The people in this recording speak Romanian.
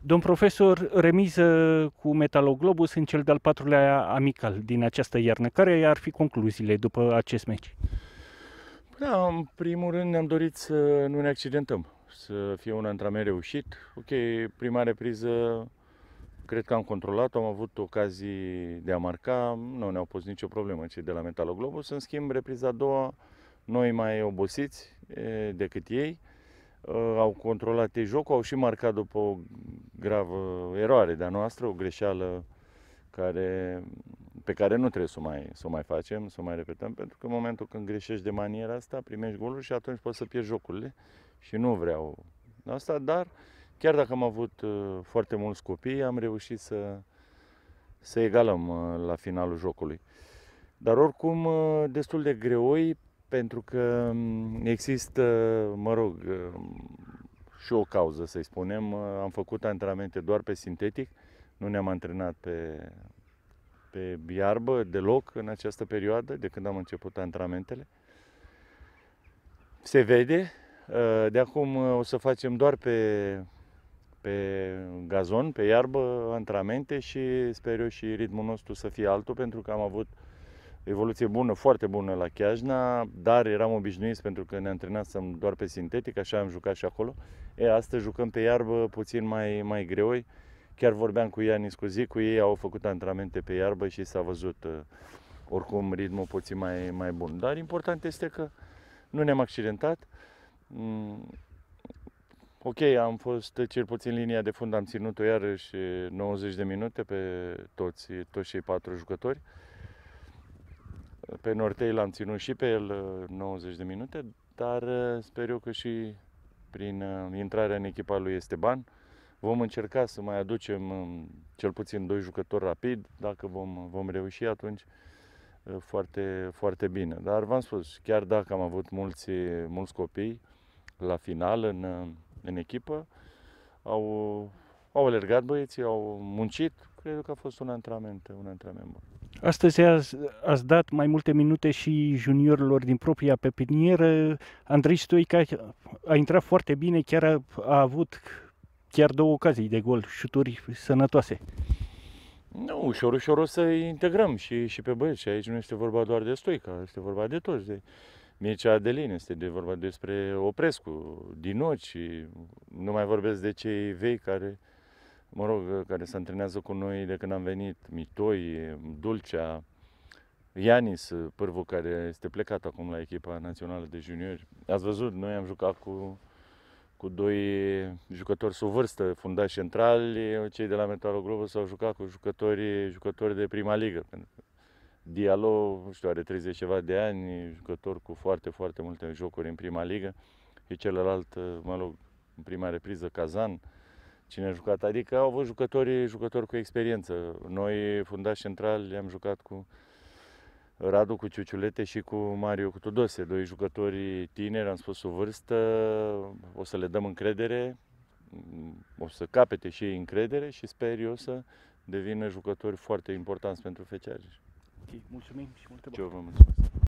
Domn profesor, remiză cu Metaloglobus în cel de-al patrulea amical din această iarnă. Care ar fi concluziile după acest meci? Da, în primul rând ne-am dorit să nu ne accidentăm, să fie un antrenament reușit. Ok, prima repriză cred că am controlat, am avut ocazii de a marca, nu ne-au pus nicio problemă cei de la Metaloglobus. În schimb, repriza a doua, noi mai obosiți eh, decât ei, eh, au controlat ei jocul, au și marcat după o gravă eroare de-a noastră, o greșeală care, pe care nu trebuie să o mai, să o mai facem, să o mai repetăm, pentru că în momentul când greșești de maniera asta, primești golul și atunci poți să pierzi jocurile și nu vreau asta, dar chiar dacă am avut uh, foarte mulți copii, am reușit să, să egalăm uh, la finalul jocului. Dar oricum uh, destul de greoi pentru că mm, există, mă rog, și o cauză, să-i spunem. Uh, am făcut antrenamente doar pe sintetic, nu ne-am antrenat pe, pe iarbă deloc în această perioadă, de când am început antrenamentele. Se vede. Uh, de acum uh, o să facem doar pe, pe gazon, pe iarbă, antrenamente și sper eu și ritmul nostru să fie altul, pentru că am avut evoluție bună, foarte bună la Chiajna, dar eram obișnuiți pentru că ne antrenasem doar pe sintetic, așa am jucat și acolo. E, astăzi jucăm pe iarbă puțin mai, mai greoi. Chiar vorbeam cu Ianis cu zi, cu ei au făcut antrenamente pe iarbă și s-a văzut uh, oricum ritmul puțin mai, mai bun. Dar important este că nu ne-am accidentat. Mm, ok, am fost cel puțin linia de fund, am ținut-o iarăși 90 de minute pe toți, toți cei patru jucători. Pe Nortei l-am ținut și pe el 90 uh, de minute, dar uh, sper eu că și prin uh, intrarea în echipa lui Esteban vom încerca să mai aducem um, cel puțin doi jucători rapid, dacă vom, vom reuși atunci foarte, foarte bine. Dar v-am spus, chiar dacă am avut mulți, mulți copii la final în, în echipă, au, au alergat băieții, au muncit, cred că a fost un antrenament, un antrenament bun. Astăzi ați, ați dat mai multe minute și juniorilor din propria pepinieră. Andrei Stoica a intrat foarte bine, chiar a, a avut chiar două ocazii de gol, șuturi sănătoase. Nu, ușor, ușor o să integrăm și, și pe băieți. Aici nu este vorba doar de Stoica, este vorba de toți. De Mircea Adelin, este de vorba despre Oprescu, Dinoci, nu mai vorbesc de cei vei care mă rog, care se antrenează cu noi de când am venit, Mitoi, Dulcea, Ianis Pârvu, care este plecat acum la echipa națională de juniori. Ați văzut, noi am jucat cu, cu doi jucători sub vârstă, fundași centrali, cei de la Metalul Globus au jucat cu jucători, jucători de prima ligă. Pentru că Dialo, nu știu, are 30 ceva de ani, jucător cu foarte, foarte multe jocuri în prima ligă. Și celălalt, mă rog, în prima repriză, Kazan, cine a jucat. Adică au avut jucători, jucători cu experiență. Noi, fundași central, le-am jucat cu Radu cu Ciuciulete și cu Mario cu Tudose, doi jucători tineri, am spus o vârstă, o să le dăm încredere, o să capete și ei încredere și sper eu să devină jucători foarte importanți pentru Feceareș. Ok, mulțumim și multe bani. Eu vă mulțumesc.